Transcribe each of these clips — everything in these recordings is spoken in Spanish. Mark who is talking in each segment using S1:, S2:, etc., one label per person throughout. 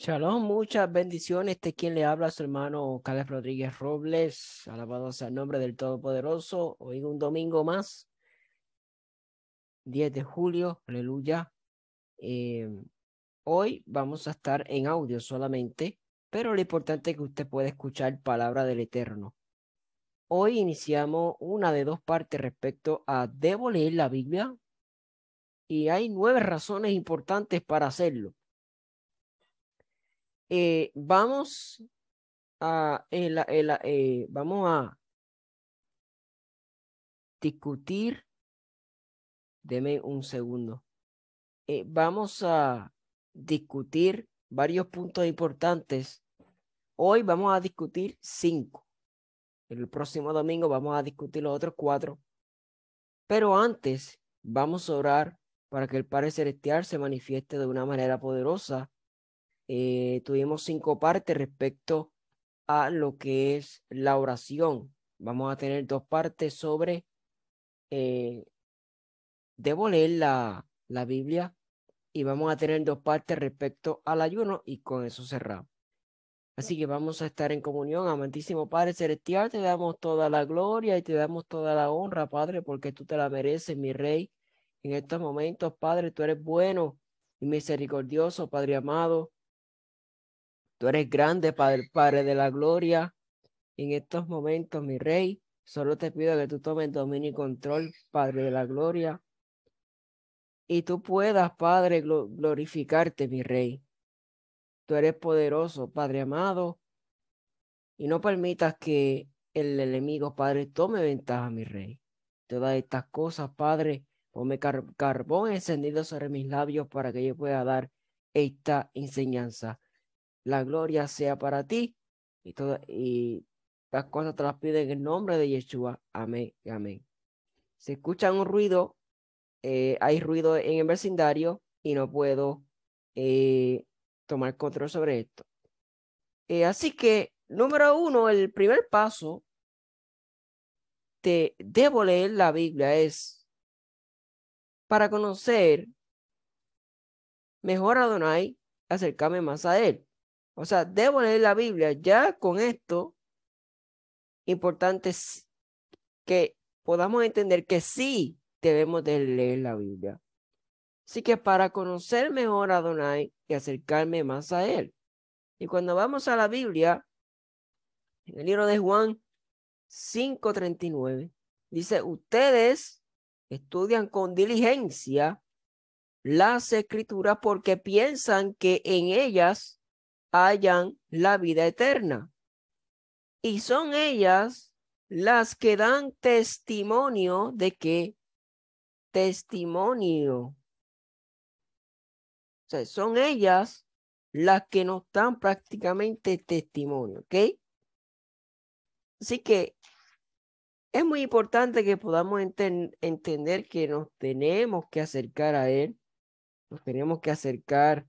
S1: Shalom, muchas bendiciones. Este quien le habla, su hermano Carlos Rodríguez Robles. Alabado sea el nombre del Todopoderoso. Hoy un domingo más, 10 de julio, aleluya. Eh, hoy vamos a estar en audio solamente, pero lo importante es que usted pueda escuchar palabra del Eterno. Hoy iniciamos una de dos partes respecto a debo leer la Biblia y hay nueve razones importantes para hacerlo. Eh, vamos a, eh, vamos a discutir, deme un segundo, eh, vamos a discutir varios puntos importantes. Hoy vamos a discutir cinco. El próximo domingo vamos a discutir los otros cuatro. Pero antes vamos a orar para que el Padre Celestial se manifieste de una manera poderosa eh, tuvimos cinco partes respecto a lo que es la oración. Vamos a tener dos partes sobre eh, debo leer la, la Biblia y vamos a tener dos partes respecto al ayuno y con eso cerramos. Así que vamos a estar en comunión, amantísimo Padre Celestial, te damos toda la gloria y te damos toda la honra, Padre, porque tú te la mereces, mi Rey. En estos momentos, Padre, tú eres bueno y misericordioso, Padre amado. Tú eres grande, Padre, Padre de la Gloria. En estos momentos, mi Rey, solo te pido que tú tomes dominio y control, Padre de la Gloria. Y tú puedas, Padre, glorificarte, mi Rey. Tú eres poderoso, Padre amado. Y no permitas que el enemigo, Padre, tome ventaja, mi Rey. Todas estas cosas, Padre, ponme carbón encendido sobre mis labios para que yo pueda dar esta enseñanza la gloria sea para ti. Y, todas y las cosas te las piden en el nombre de Yeshua. Amén amén. Se escucha un ruido, eh, hay ruido en el vecindario y no puedo eh, tomar control sobre esto. Eh, así que, número uno, el primer paso te debo leer la Biblia es para conocer mejor a Donai acercarme más a él. O sea, debo leer la Biblia. Ya con esto, importante es que podamos entender que sí debemos de leer la Biblia. Así que para conocer mejor a Adonai y acercarme más a él. Y cuando vamos a la Biblia, en el libro de Juan 5:39, dice, ustedes estudian con diligencia las escrituras porque piensan que en ellas hayan la vida eterna. Y son ellas las que dan testimonio de que Testimonio. O sea, son ellas las que nos dan prácticamente testimonio, ¿ok? Así que es muy importante que podamos entender que nos tenemos que acercar a Él, nos tenemos que acercar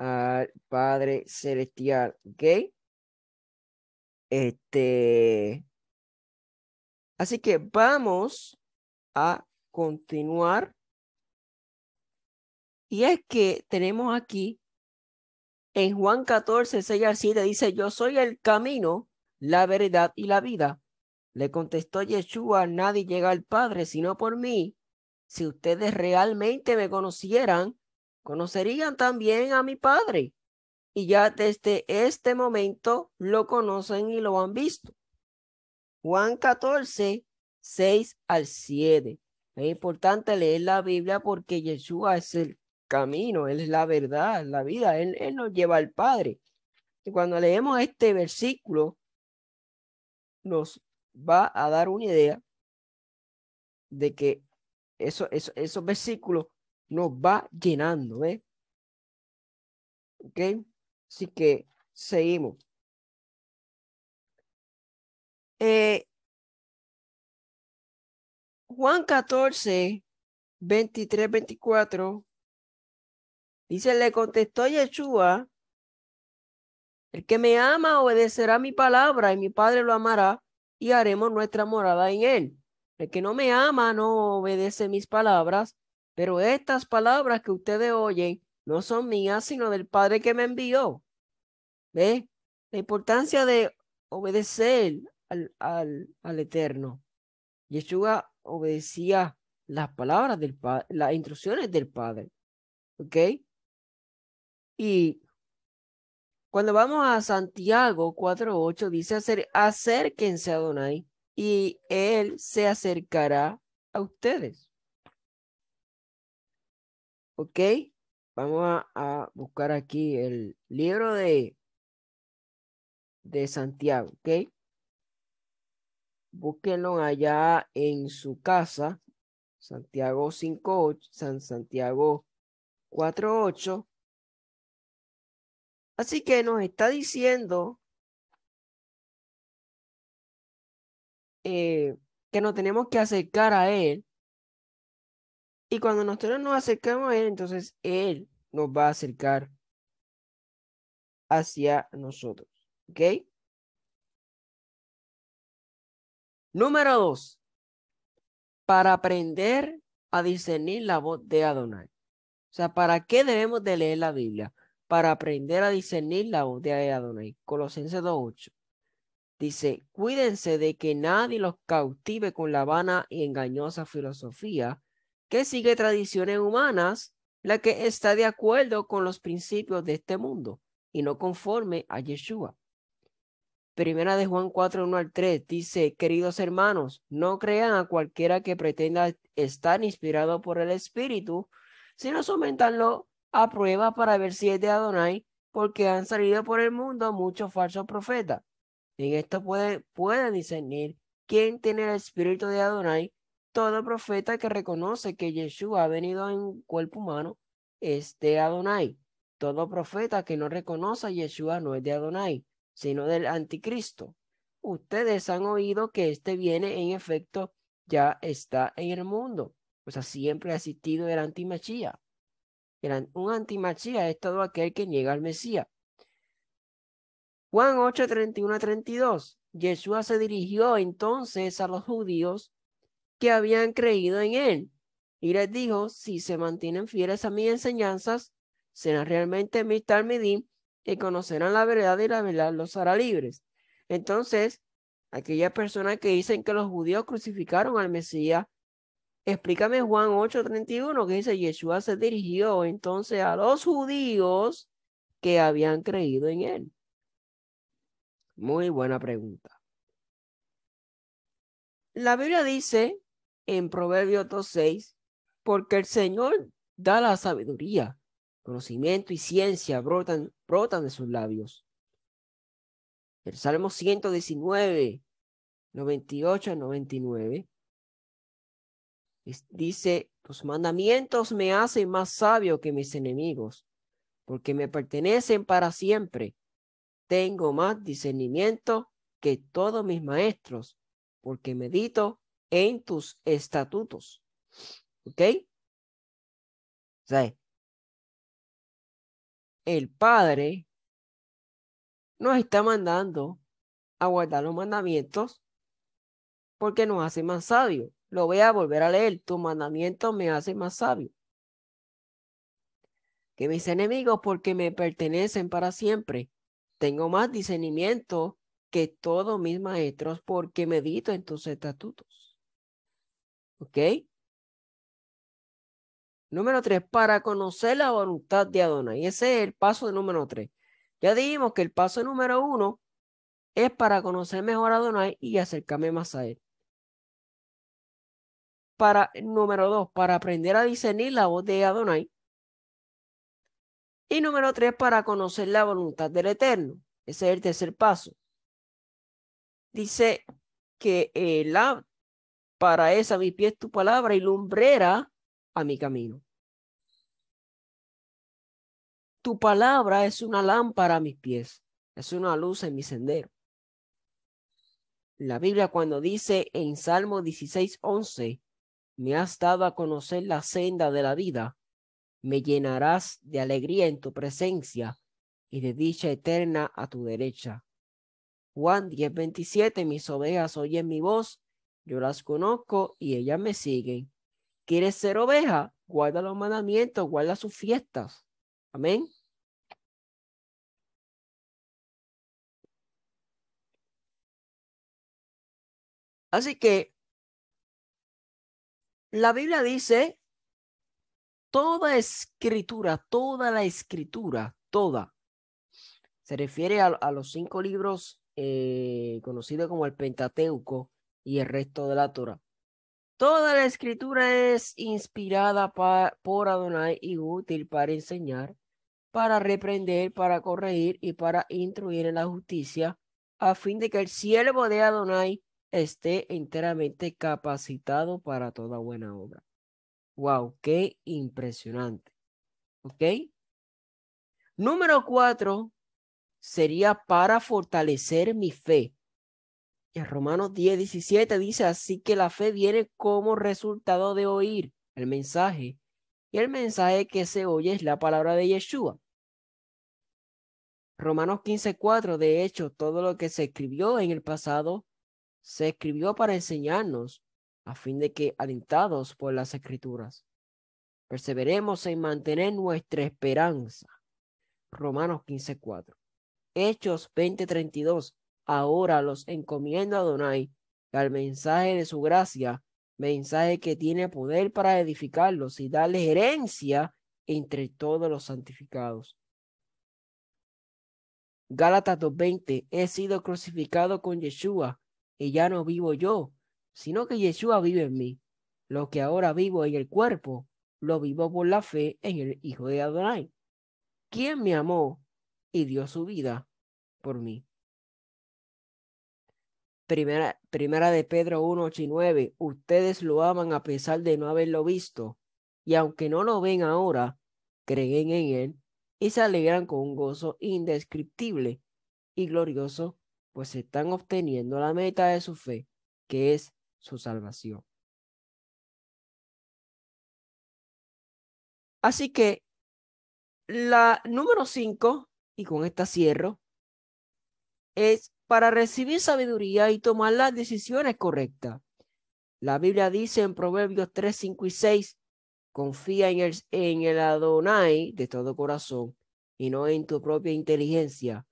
S1: al Padre Celestial, ¿ok? Este, así que vamos a continuar. Y es que tenemos aquí en Juan 14, 6 al 7, dice, yo soy el camino, la verdad y la vida. Le contestó Yeshua, nadie llega al Padre sino por mí. Si ustedes realmente me conocieran, conocerían también a mi Padre. Y ya desde este momento lo conocen y lo han visto. Juan 14, 6 al 7. Es importante leer la Biblia porque Yeshua es el camino, Él es la verdad, la vida, Él, él nos lleva al Padre. Y cuando leemos este versículo, nos va a dar una idea de que eso, eso, esos versículos nos va llenando, ¿eh? ¿Ok? Así que seguimos. Eh, Juan 14, 23, 24, dice, le contestó Yeshua, el que me ama obedecerá mi palabra y mi Padre lo amará y haremos nuestra morada en él. El que no me ama no obedece mis palabras pero estas palabras que ustedes oyen no son mías, sino del Padre que me envió. ¿Ve? La importancia de obedecer al, al, Eterno. Yeshua obedecía las palabras del Padre, las instrucciones del Padre. ¿Ok? Y cuando vamos a Santiago 4.8, dice, acérquense a Donai y él se acercará a ustedes. Ok, vamos a, buscar aquí el libro de, de Santiago, ok. Búsquenlo allá en su casa, Santiago 5, San Santiago 4.8. Así que nos está diciendo eh, que nos tenemos que acercar a Él y cuando nosotros nos acercamos a Él, entonces Él nos va a acercar hacia nosotros. ¿Ok? Número dos, para aprender a discernir la voz de Adonai. O sea, ¿para qué debemos de leer la Biblia? Para aprender a discernir la voz de Adonai. Colosenses 2.8. Dice, cuídense de que nadie los cautive con la vana y engañosa filosofía que sigue tradiciones humanas, la que está de acuerdo con los principios de este mundo y no conforme a Yeshua. Primera de Juan 4, 1 al 3 dice, queridos hermanos, no crean a cualquiera que pretenda estar inspirado por el Espíritu, sino sometanlo a prueba para ver si es de Adonai, porque han salido por el mundo muchos falsos profetas. En esto pueden puede discernir quién tiene el Espíritu de Adonai todo profeta que reconoce que Yeshua ha venido en cuerpo humano es de Adonai. Todo profeta que no reconoce a Yeshua no es de Adonai, sino del anticristo. Ustedes han oído que este viene, en efecto, ya está en el mundo. O sea, siempre ha existido el antimachía. un antimachía es todo aquel que niega al Mesías. Juan 8, 31 32. Yeshua se dirigió entonces a los judíos que habían creído en él. Y les dijo, si se mantienen fieles a mis enseñanzas, serán realmente mis talmidín y conocerán la verdad y la verdad los hará libres. Entonces, Aquella persona que dicen que los judíos crucificaron al Mesías, explícame Juan 8:31 que dice, Yeshua se dirigió entonces a los judíos que habían creído en él. Muy buena pregunta. La Biblia dice en Proverbios 2.6, porque el Señor da la sabiduría, conocimiento y ciencia brotan, de sus labios. El Salmo 119, 98 99, dice, tus mandamientos me hacen más sabio que mis enemigos, porque me pertenecen para siempre. Tengo más discernimiento que todos mis maestros, porque medito en tus estatutos. ¿Ok? O el Padre nos está mandando a guardar los mandamientos porque nos hace más sabios. Lo voy a volver a leer. Tu mandamiento me hace más sabio. Que mis enemigos porque me pertenecen para siempre. Tengo más discernimiento que todos mis maestros porque medito en tus estatutos. ¿Ok? Número tres, para conocer la voluntad de Adonai. ese es el paso número tres. Ya dijimos que el paso número uno es para conocer mejor a Adonai y acercarme más a él. Para, número dos, para aprender a discernir la voz de Adonai. Y número tres, para conocer la voluntad del Eterno. Ese es el tercer paso. Dice que el... Eh, la para esa mi pies tu palabra y lumbrera a mi camino. Tu palabra es una lámpara a mis pies, es una luz en mi sendero. La Biblia cuando dice en Salmo 16:11, me has dado a conocer la senda de la vida, me llenarás de alegría en tu presencia y de dicha eterna a tu derecha. Juan 10:27, mis ovejas oyen mi voz yo las conozco y ellas me siguen. ¿Quieres ser oveja? Guarda los mandamientos, guarda sus fiestas. Amén. Así que la Biblia dice, toda escritura, toda la escritura, toda, se refiere a, los cinco libros eh, conocidos como el Pentateuco, y el resto de la Torah. Toda la escritura es inspirada por Adonai y útil para enseñar, para reprender, para corregir y para instruir en la justicia, a fin de que el siervo de Adonai esté enteramente capacitado para toda buena obra. ¡Wow! ¡Qué impresionante! ¿Ok? Número cuatro sería para fortalecer mi fe. Y en Romanos 10, 17 dice, así que la fe viene como resultado de oír el mensaje. Y el mensaje que se oye es la palabra de Yeshua. Romanos 15, 4, de hecho, todo lo que se escribió en el pasado se escribió para enseñarnos, a fin de que, alentados por las escrituras, perseveremos en mantener nuestra esperanza. Romanos 15, 4. Hechos 20, 32 ahora los encomiendo a Adonai, al mensaje de su gracia, mensaje que tiene poder para edificarlos y darles herencia entre todos los santificados. Gálatas 2.20, he sido crucificado con Yeshua, y ya no vivo yo, sino que Yeshua vive en mí. Lo que ahora vivo en el cuerpo, lo vivo por la fe en el Hijo de Adonai, quien me amó y dio su vida por mí. Primera, primera de Pedro 1.89, ustedes lo aman a pesar de no haberlo visto, y aunque no lo ven ahora, creen en él y se alegran con un gozo indescriptible y glorioso, pues están obteniendo la meta de su fe, que es su salvación. Así que la número 5, y con esta cierro, es para recibir sabiduría y tomar las decisiones correctas. La Biblia dice en Proverbios 3, 5 y 6, confía en el, Adonai de todo corazón y no en tu propia inteligencia.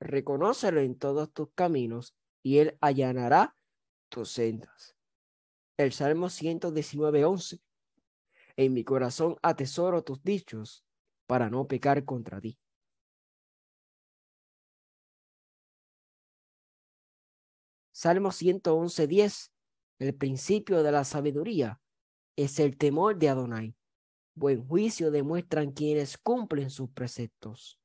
S1: reconócelo en todos tus caminos y él allanará tus sendas. El Salmo 119, 11. En mi corazón atesoro tus dichos para no pecar contra ti. Salmo 111.10. El principio de la sabiduría es el temor de Adonai. Buen juicio demuestran quienes cumplen sus preceptos.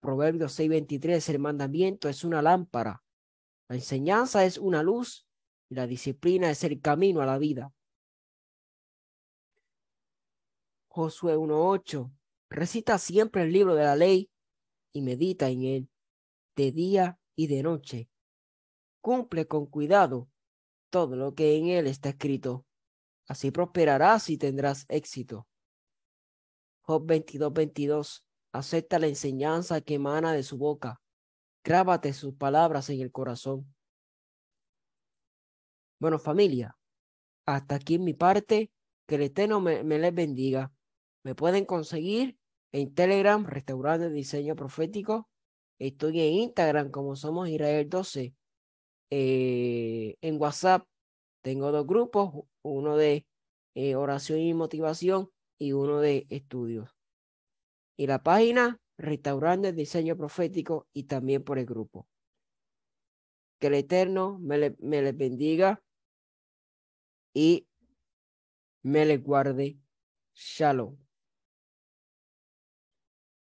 S1: Proverbios 6:23, el mandamiento es una lámpara, la enseñanza es una luz y la disciplina es el camino a la vida. Josué 1:8, recita siempre el libro de la ley y medita en él de día y de noche Cumple con cuidado todo lo que en él está escrito. Así prosperarás y tendrás éxito. Job 22, Acepta la enseñanza que emana de su boca. Grábate sus palabras en el corazón. Bueno, familia, hasta aquí en mi parte. Que el Eterno me, me les bendiga. Me pueden conseguir en Telegram, Restaurante de Diseño Profético. Estoy en Instagram como somos Israel 12. Eh, en WhatsApp tengo dos grupos, uno de eh, oración y motivación y uno de estudios. Y la página, restaurando el diseño profético y también por el grupo. Que el Eterno me, le, me les bendiga y me les guarde. Shalom.